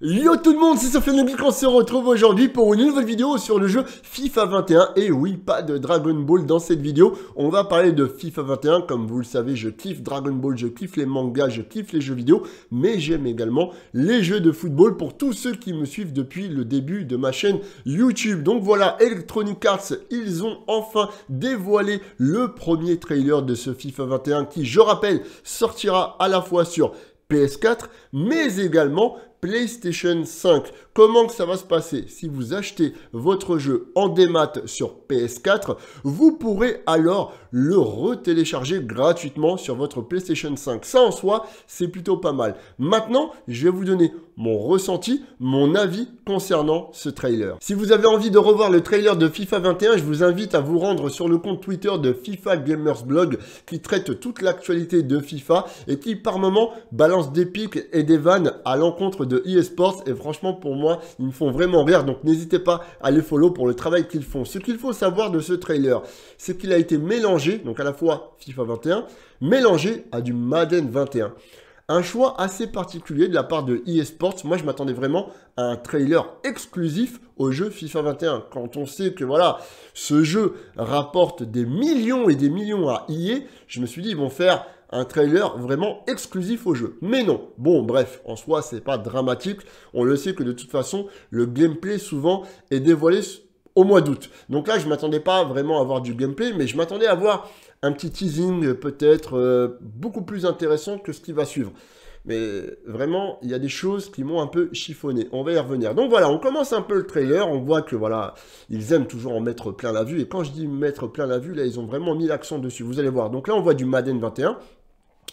Yo tout le monde, c'est Sofiane Lebic, on se retrouve aujourd'hui pour une nouvelle vidéo sur le jeu FIFA 21. Et oui, pas de Dragon Ball dans cette vidéo, on va parler de FIFA 21. Comme vous le savez, je kiffe Dragon Ball, je kiffe les mangas, je kiffe les jeux vidéo, mais j'aime également les jeux de football pour tous ceux qui me suivent depuis le début de ma chaîne YouTube. Donc voilà, Electronic Arts, ils ont enfin dévoilé le premier trailer de ce FIFA 21 qui, je rappelle, sortira à la fois sur PS4, mais également PlayStation 5. Comment que ça va se passer Si vous achetez votre jeu en démat sur PS4, vous pourrez alors le retélécharger gratuitement sur votre PlayStation 5. Ça en soi, c'est plutôt pas mal. Maintenant, je vais vous donner mon ressenti, mon avis concernant ce trailer. Si vous avez envie de revoir le trailer de FIFA 21, je vous invite à vous rendre sur le compte Twitter de FIFA Gamers Blog qui traite toute l'actualité de FIFA et qui par moments balance des pics et des vannes à l'encontre de eSports et franchement pour moi ils me font vraiment rire donc n'hésitez pas à les follow pour le travail qu'ils font. Ce qu'il faut savoir de ce trailer c'est qu'il a été mélangé donc à la fois FIFA 21 mélangé à du Madden 21. Un choix assez particulier de la part de eSports. Moi, je m'attendais vraiment à un trailer exclusif au jeu FIFA 21. Quand on sait que voilà, ce jeu rapporte des millions et des millions à EA, je me suis dit ils vont faire un trailer vraiment exclusif au jeu. Mais non, bon bref, en soi c'est pas dramatique, on le sait que de toute façon le gameplay souvent est dévoilé au mois d'août. Donc là je m'attendais pas vraiment à voir du gameplay, mais je m'attendais à voir un petit teasing peut-être euh, beaucoup plus intéressant que ce qui va suivre mais vraiment, il y a des choses qui m'ont un peu chiffonné. On va y revenir. Donc voilà, on commence un peu le trailer, on voit que voilà, ils aiment toujours en mettre plein la vue, et quand je dis mettre plein la vue, là, ils ont vraiment mis l'accent dessus, vous allez voir. Donc là, on voit du Madden 21,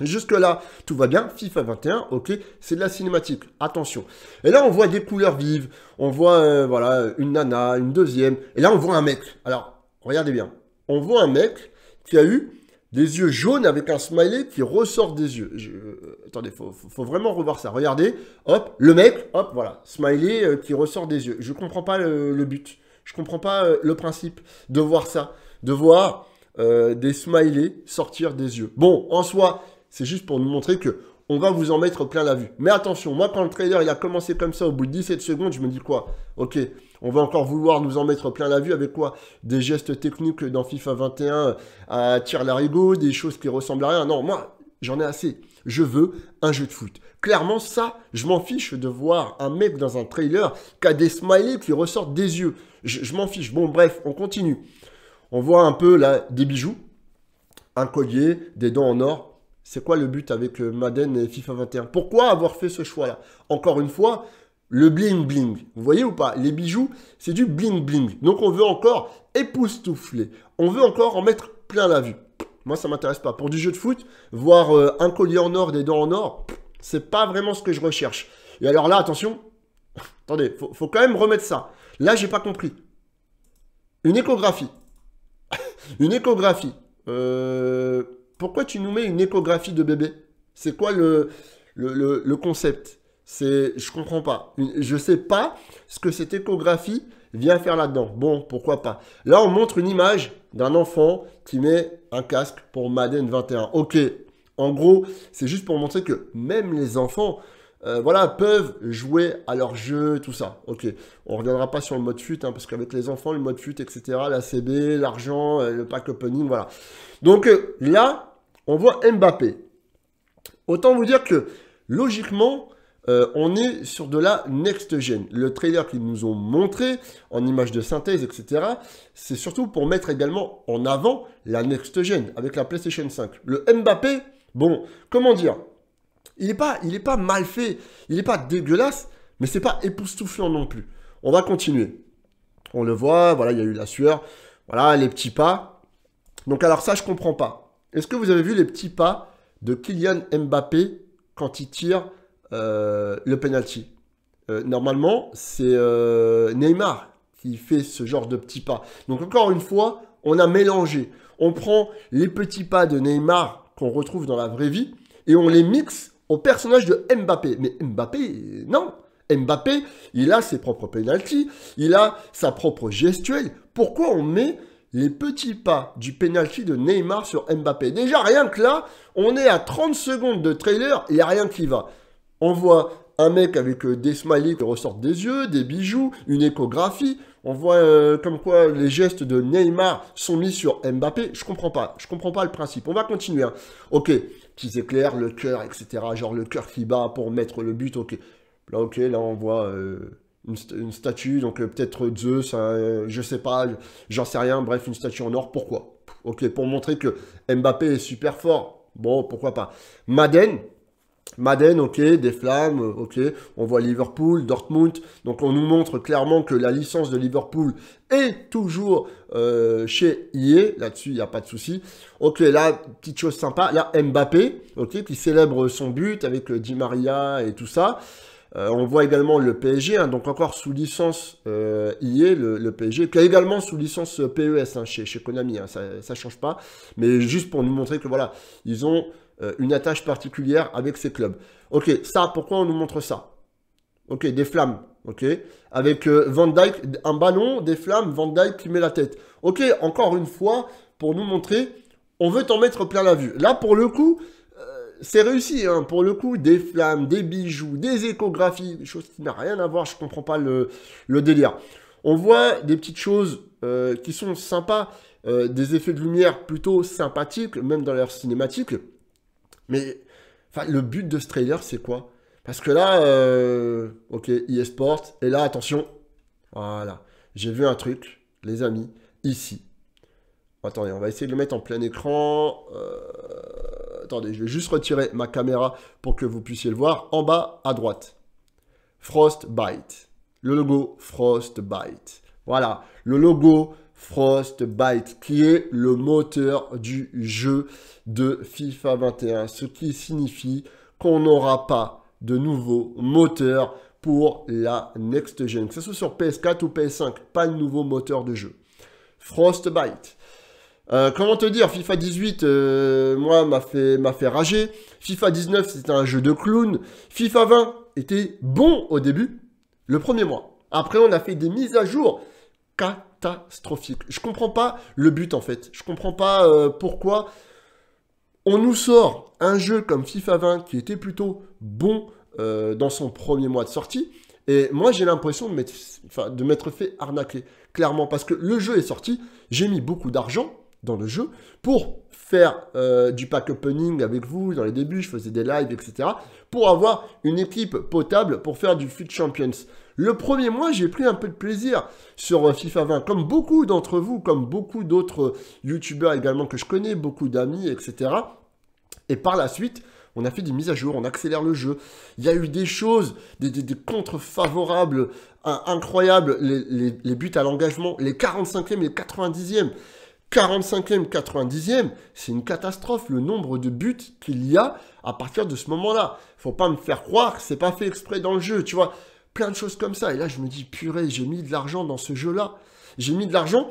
Jusque-là, tout va bien, FIFA 21, ok, c'est de la cinématique, attention. Et là, on voit des couleurs vives, on voit, euh, voilà, une nana, une deuxième, et là, on voit un mec. Alors, regardez bien, on voit un mec qui a eu des yeux jaunes avec un smiley qui ressort des yeux. Je, euh, attendez, faut, faut, vraiment revoir ça. Regardez, hop, le mec, hop, voilà, smiley euh, qui ressort des yeux. Je comprends pas le, but. Je comprends pas euh, le principe de voir ça, de voir des smileys sortir des yeux. Bon, en soi, c'est juste pour nous montrer que on va vous en mettre plein la vue. Mais attention, moi quand le trailer il a commencé comme ça au bout de 17 secondes, je me dis quoi Ok, on va encore vouloir nous en mettre plein la vue avec quoi Des gestes techniques dans FIFA 21 à tir larigot, des choses qui ressemblent à rien. Non, moi, j'en ai assez. Je veux un jeu de foot. Clairement, ça, je m'en fiche de voir un mec dans un trailer qui a des smileys qui ressortent des yeux. Je, m'en fiche. Bon, bref, on continue. On voit un peu là des bijoux, un collier, des dents en or. C'est quoi le but avec euh, Madden et FIFA 21 Pourquoi avoir fait ce choix-là Encore une fois, le bling bling. Vous voyez ou pas Les bijoux, c'est du bling bling. Donc on veut encore époustoufler. On veut encore en mettre plein la vue. Moi, ça m'intéresse pas. Pour du jeu de foot, voir euh, un collier en or, des dents en or, c'est pas vraiment ce que je recherche. Et alors là, attention, attendez, faut, faut quand même remettre ça. Là, j'ai pas compris. Une échographie. une échographie. Euh, pourquoi tu nous mets une échographie de bébé C'est quoi le, le concept je je comprends pas. Je ne sais pas ce que cette échographie vient faire là-dedans. Bon, pourquoi pas. Là, on montre une image d'un enfant qui met un casque pour Madden 21. Ok. En gros, c'est juste pour montrer que même les enfants, euh, voilà, peuvent jouer à leur jeu, tout ça. Ok. On ne reviendra pas sur le mode fuite hein, parce qu'avec les enfants, le mode fuite, etc., la CB, l'argent, euh, le pack opening, voilà. Donc euh, là, on voit Mbappé. Autant vous dire que logiquement, euh, on est sur de la next-gen. Le trailer qu'ils nous ont montré en image de synthèse, etc., c'est surtout pour mettre également en avant la next-gen avec la PlayStation 5. Le Mbappé, bon, comment dire Il n'est pas, pas mal fait, il n'est pas dégueulasse, mais c'est pas époustouflant non plus. On va continuer. On le voit, voilà, il y a eu la sueur, voilà, les petits pas. Donc alors ça, je comprends pas. Est-ce que vous avez vu les petits pas de Kylian Mbappé quand il tire euh, le penalty. Euh, normalement, c'est euh, Neymar qui fait ce genre de petits pas. Donc encore une fois, on a mélangé. On prend les petits pas de Neymar qu'on retrouve dans la vraie vie et on les mixe au personnage de Mbappé. Mais Mbappé, non. Mbappé, il a ses propres penalties il a sa propre gestuelle. Pourquoi on met les petits pas du penalty de Neymar sur Mbappé Déjà, rien que là, on est à 30 secondes de trailer, il n'y a rien qui va. On voit un mec avec euh, des smileys qui ressortent des yeux, des bijoux, une échographie. On voit euh, comme quoi les gestes de Neymar sont mis sur Mbappé. Je comprends pas. Je comprends pas le principe. On va continuer. Hein. Ok, qui éclairent le cœur, etc. Genre le cœur qui bat pour mettre le but. Ok. Là, ok, là on voit euh, une, statue. Donc peut-être Zeus, hein, je sais pas, j'en sais rien. Bref, une statue en or. Pourquoi Ok, pour montrer que Mbappé est super fort. Bon, pourquoi pas. Madden, Madden, ok, des flammes, ok, on voit Liverpool, Dortmund, donc on nous montre clairement que la licence de Liverpool est toujours euh, chez IE, là-dessus il n'y a pas de souci. Ok, là, petite chose sympa, là Mbappé, ok, qui célèbre son but avec euh, Di Maria et tout ça. Euh, on voit également le PSG, hein. donc encore sous licence euh, IE, le, PSG, qui est également sous licence PES hein, chez, chez, Konami, hein. ça ne change pas. Mais juste pour nous montrer que voilà, ils ont euh, une attache particulière avec ces clubs. Ok, ça, pourquoi on nous montre ça Ok, des flammes. Ok, avec euh, Van Dyke, un ballon, des flammes, Van Dyke qui met la tête. Ok, encore une fois, pour nous montrer, on veut t'en mettre plein la vue. Là, pour le coup, euh, c'est réussi, hein. pour le coup, des flammes, des bijoux, des échographies, des choses qui n'ont rien à voir, je ne comprends pas le, délire. On voit des petites choses qui sont sympas, des effets de lumière plutôt sympathiques, même dans leur cinématique. Mais enfin, le but de ce trailer, c'est quoi Parce que là, euh, ok, e sport, et là, attention, voilà, j'ai vu un truc, les amis, ici. Attendez, on va essayer de le mettre en plein écran. Euh, attendez, je vais juste retirer ma caméra pour que vous puissiez le voir. En bas, à droite, Frostbite. Le logo Frostbite. Voilà, le logo Frostbite, qui est le moteur du jeu de FIFA 21, ce qui signifie qu'on n'aura pas de nouveau moteur pour la next gen, que ce soit sur PS4 ou PS5, pas de nouveau moteur de jeu. Frostbite. Euh, comment te dire, FIFA 18, euh, moi, m'a fait, m'a fait rager. FIFA 19, c'était un jeu de clown. FIFA 20 était bon au début, le premier mois. Après, on a fait des mises à jour catastrophique. Je comprends pas le but en fait. Je comprends pas euh, pourquoi on nous sort un jeu comme FIFA 20 qui était plutôt bon euh, dans son premier mois de sortie. Et moi, j'ai l'impression de m'être fait arnaquer, clairement, parce que le jeu est sorti, j'ai mis beaucoup d'argent dans le jeu pour faire euh, du pack opening avec vous dans les débuts, je faisais des lives, etc., pour avoir une équipe potable pour faire du FUT Champions. Le premier mois, j'ai pris un peu de plaisir sur euh, FIFA 20, comme beaucoup d'entre vous, comme beaucoup d'autres YouTubeurs également que je connais, beaucoup d'amis, etc. Et par la suite, on a fait des mises à jour, on accélère le jeu. Il y a eu des choses, des, contre-favorables incroyables, les, buts à l'engagement, les 45e et les 90e. 45e, 90e, c'est une catastrophe le nombre de buts qu'il y a à partir de ce moment-là. Faut pas me faire croire que c'est pas fait exprès dans le jeu, tu vois plein de choses comme ça. Et là, je me dis, purée, j'ai mis de l'argent dans ce jeu-là. J'ai mis de l'argent.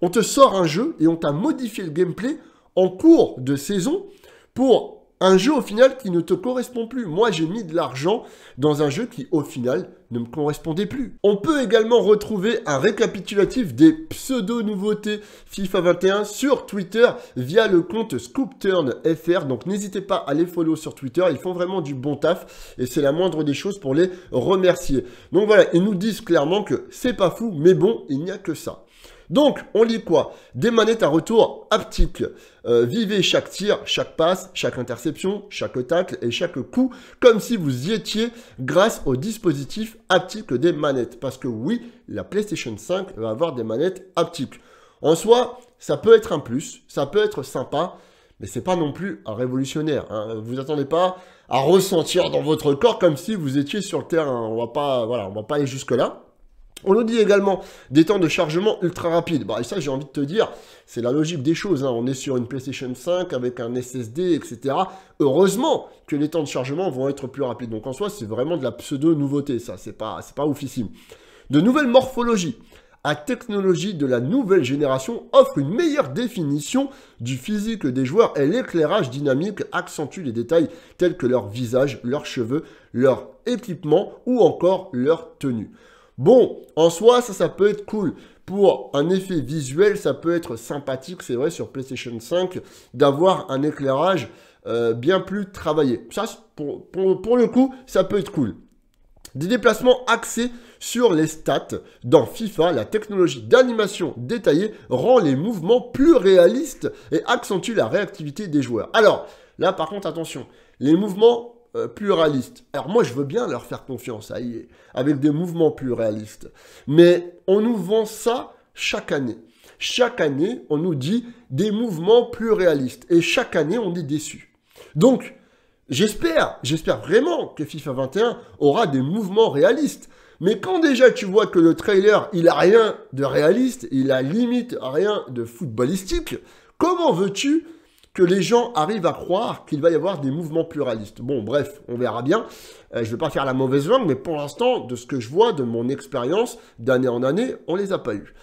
On te sort un jeu et on t'a modifié le gameplay en cours de saison pour un jeu au final qui ne te correspond plus. Moi, j'ai mis de l'argent dans un jeu qui au final ne me correspondait plus. On peut également retrouver un récapitulatif des pseudo-nouveautés FIFA 21 sur Twitter via le compte ScoopTurnFR. Donc n'hésitez pas à les follow sur Twitter, ils font vraiment du bon taf et c'est la moindre des choses pour les remercier. Donc voilà, ils nous disent clairement que c'est pas fou, mais bon, il n'y a que ça. Donc, on lit quoi Des manettes à retour haptique. Euh, vivez chaque tir, chaque passe, chaque interception, chaque tacle et chaque coup comme si vous y étiez grâce au dispositif haptique des manettes. Parce que oui, la PlayStation 5 va avoir des manettes haptiques. En soi, ça peut être un plus, ça peut être sympa, mais c'est pas non plus révolutionnaire. Hein. Vous attendez pas à ressentir dans votre corps comme si vous étiez sur le terrain. On va pas, voilà, on va pas aller jusque là. On nous dit également des temps de chargement ultra rapides. Bah, et ça, j'ai envie de te dire, c'est la logique des choses. Hein. On est sur une PlayStation 5 avec un SSD, etc. Heureusement que les temps de chargement vont être plus rapides. Donc en soi, c'est vraiment de la pseudo-nouveauté, ça. C'est pas, pas oufissime. De nouvelles morphologies. à technologie de la nouvelle génération offre une meilleure définition du physique des joueurs et l'éclairage dynamique accentue les détails tels que leur visage, leurs cheveux, leur équipement ou encore leur tenue. Bon, en soi, ça, ça peut être cool. Pour un effet visuel, ça peut être sympathique, c'est vrai, sur PlayStation 5, d'avoir un éclairage euh, bien plus travaillé. Ça, pour le coup, ça peut être cool. Des déplacements axés sur les stats. Dans FIFA, la technologie d'animation détaillée rend les mouvements plus réalistes et accentue la réactivité des joueurs. Alors, là par contre, attention, les mouvements euh, plus pluraliste. Alors moi, je veux bien leur faire confiance avec des mouvements plus réalistes. Mais on nous vend ça chaque année. Chaque année, on nous dit des mouvements plus réalistes. Et chaque année, on est déçu. Donc, j'espère, j'espère vraiment que FIFA 21 aura des mouvements réalistes. Mais quand déjà tu vois que le trailer, il a rien de réaliste, il a limite rien de footballistique, comment veux-tu que les gens arrivent à croire qu'il va y avoir des mouvements pluralistes. Bon, bref, on verra bien. Euh, je ne vais pas faire la mauvaise langue, mais pour l'instant, de ce que je vois, de mon expérience, d'année en année, on ne les a pas eu.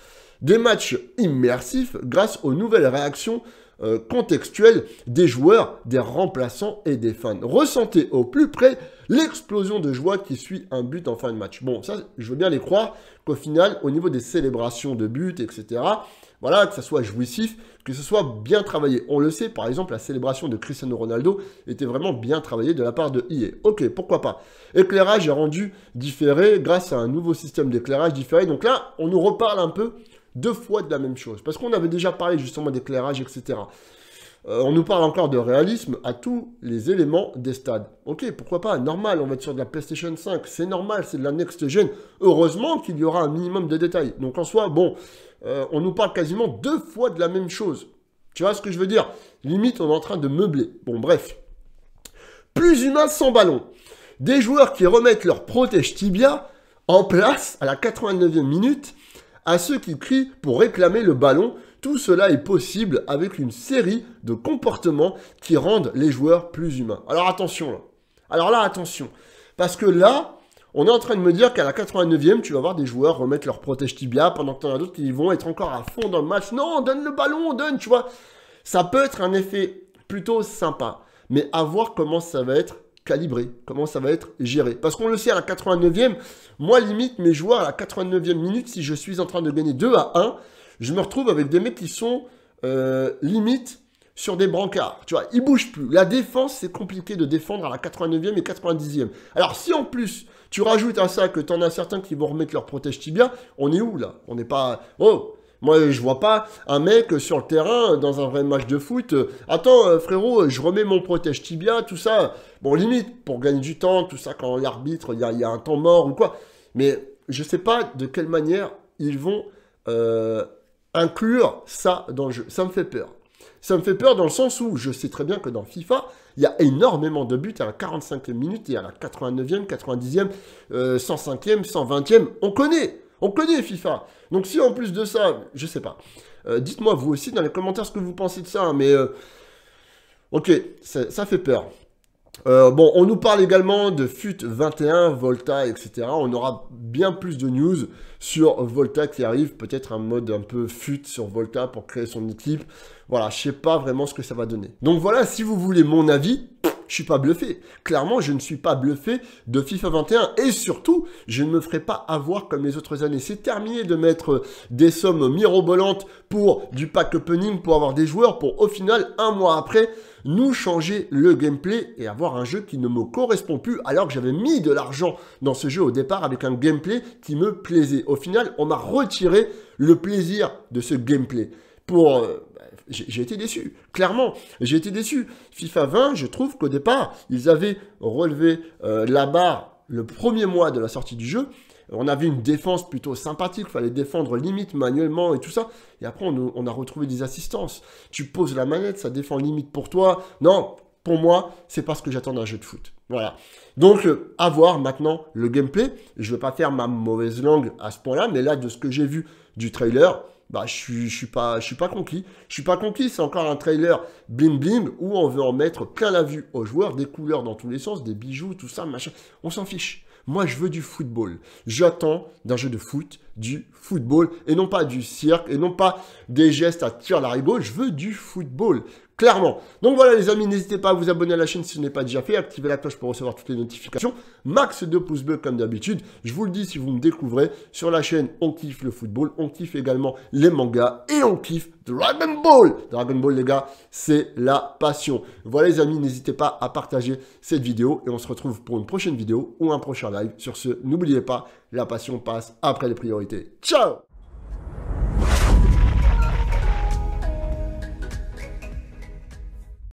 Des matchs immersifs grâce aux nouvelles réactions euh, contextuelles des joueurs, des remplaçants et des fans. Ressentez au plus près l'explosion de joie qui suit un but en fin de match. Bon, ça, je veux bien les croire qu'au final, au niveau des célébrations de buts, etc., voilà, que ça soit jouissif, que ce soit bien travaillé. On le sait, par exemple, la célébration de Cristiano Ronaldo était vraiment bien travaillée de la part de EA. Ok, pourquoi pas. Éclairage est rendu différé grâce à un nouveau système d'éclairage différé. Donc là, on nous reparle un peu deux fois de la même chose. Parce qu'on avait déjà parlé justement d'éclairage, etc. Euh, on nous parle encore de réalisme à tous les éléments des stades. Ok, pourquoi pas, normal, on va être sur de la PlayStation 5, c'est normal, c'est de la next-gen. Heureusement qu'il y aura un minimum de détails. Donc en soi, bon, euh, on nous parle quasiment deux fois de la même chose. Tu vois ce que je veux dire Limite, on est en train de meubler. Bon, bref. Plus humain sans ballon. Des joueurs qui remettent leur protège tibia en place à la 89e minute à ceux qui crient pour réclamer le ballon. Tout cela est possible avec une série de comportements qui rendent les joueurs plus humains. Alors attention là. Alors là, attention. Parce que là, on est en train de me dire qu'à la 89e, tu vas voir des joueurs remettre leur protège tibia pendant que t'en as d'autres qui vont être encore à fond dans le match. Non, donne le ballon, donne, tu vois. Ça peut être un effet plutôt sympa, mais à voir comment ça va être calibré, comment ça va être géré. Parce qu'on le sait, à la 89e, moi limite, mes joueurs à la 89e minute, si je suis en train de gagner 2 à 1, je me retrouve avec des mecs qui sont euh, limite sur des brancards. Tu vois, ils bougent plus. La défense, c'est compliqué de défendre à la 89e et 90e. Alors, si en plus, tu rajoutes à ça que t'en as certains qui vont remettre leur protège tibia, on est où, là On n'est pas... Oh moi, je vois pas un mec sur le terrain, dans un vrai match de foot. Euh, attends, euh, frérot, je remets mon protège tibia, tout ça. Bon, limite, pour gagner du temps, tout ça, quand l'arbitre, il y a, y a, un temps mort ou quoi. Mais je sais pas de quelle manière ils vont euh, inclure ça dans le jeu. Ça me fait peur. Ça me fait peur dans le sens où je sais très bien que dans FIFA, il y a énormément de buts à la 45e minute et à la 89e, 90e, 105e, 120e. On connaît, on connaît FIFA. Donc si en plus de ça, je sais pas. Euh, dites-moi vous aussi dans les commentaires ce que vous pensez de ça. Hein, mais euh, ok, ça fait peur. Euh, bon, on nous parle également de FUT 21, Volta, etc. On aura bien plus de news sur Volta qui arrive. Peut-être un mode un peu FUT sur Volta pour créer son équipe. Voilà, je sais pas vraiment ce que ça va donner. Donc voilà, si vous voulez mon avis, je suis pas bluffé. Clairement, je ne suis pas bluffé de FIFA 21 et surtout, je ne me ferai pas avoir comme les autres années. C'est terminé de mettre euh, des sommes mirobolantes pour du pack opening, pour avoir des joueurs, pour au final, un mois après, nous changer le gameplay et avoir un jeu qui ne me correspond plus alors que j'avais mis de l'argent dans ce jeu au départ avec un gameplay qui me plaisait. Au final, on m'a retiré le plaisir de ce gameplay pour euh, j'ai été déçu. Clairement, j'ai été déçu. FIFA 20, je trouve qu'au départ, ils avaient relevé euh, la barre le premier mois de la sortie du jeu. On avait une défense plutôt sympathique, il fallait défendre limite manuellement et tout ça. Et après, on, a retrouvé des assistances. Tu poses la manette, ça défend limite pour toi. Non, pour moi, c'est parce que j'attends d'un jeu de foot. Voilà. Donc, euh, à voir maintenant le gameplay. Je ne veux pas faire ma mauvaise langue à ce point-là, mais là, de ce que j'ai vu du trailer, bah, je suis, suis pas, je suis pas conquis. Je suis pas conquis, c'est encore un trailer bim blim où on veut en mettre plein la vue aux joueurs, des couleurs dans tous les sens, des bijoux, tout ça, machin. On s'en fiche. Moi, je veux du football. J'attends d'un jeu de foot du football et non pas du cirque et non pas des gestes à tir riba Je veux du football clairement. Donc voilà les amis, n'hésitez pas à vous abonner à la chaîne si ce n'est pas déjà fait, activer la cloche pour recevoir toutes les notifications, max de pouces bleus comme d'habitude. Je vous le dis si vous me découvrez, sur la chaîne on kiffe le football, on kiffe également les mangas et on kiffe Dragon Ball. Dragon Ball les gars, c'est la passion. Voilà les amis, n'hésitez pas à partager cette vidéo et on se retrouve pour une prochaine vidéo ou un prochain live. Sur ce, n'oubliez pas, la passion passe après les priorités. Ciao